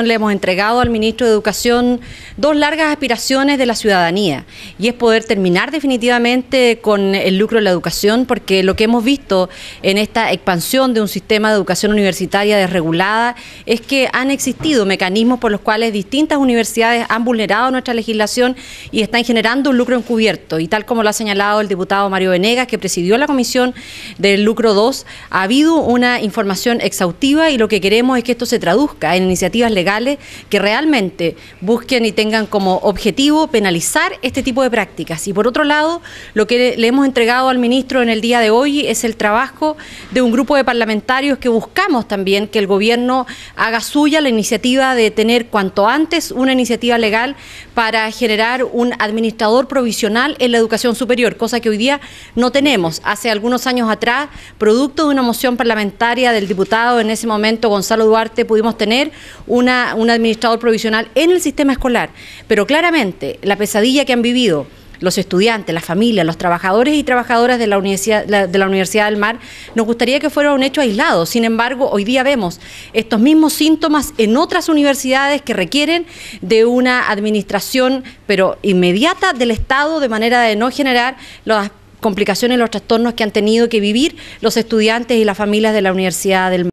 le hemos entregado al ministro de Educación dos largas aspiraciones de la ciudadanía y es poder terminar definitivamente con el lucro de la educación porque lo que hemos visto en esta expansión de un sistema de educación universitaria desregulada es que han existido mecanismos por los cuales distintas universidades han vulnerado nuestra legislación y están generando un lucro encubierto y tal como lo ha señalado el diputado Mario Venegas que presidió la comisión del lucro 2 ha habido una información exhaustiva y lo que queremos es que esto se traduzca en iniciativas legales legales que realmente busquen y tengan como objetivo penalizar este tipo de prácticas. Y por otro lado, lo que le hemos entregado al ministro en el día de hoy es el trabajo de un grupo de parlamentarios que buscamos también que el gobierno haga suya la iniciativa de tener cuanto antes una iniciativa legal para generar un administrador provisional en la educación superior, cosa que hoy día no tenemos. Hace algunos años atrás, producto de una moción parlamentaria del diputado en ese momento Gonzalo Duarte, pudimos tener una un administrador provisional en el sistema escolar. Pero claramente la pesadilla que han vivido los estudiantes, las familias, los trabajadores y trabajadoras de la Universidad, de la Universidad del Mar, nos gustaría que fuera un hecho aislado. Sin embargo, hoy día vemos estos mismos síntomas en otras universidades que requieren de una administración, pero inmediata del Estado, de manera de no generar las complicaciones, los trastornos que han tenido que vivir los estudiantes y las familias de la Universidad del Mar.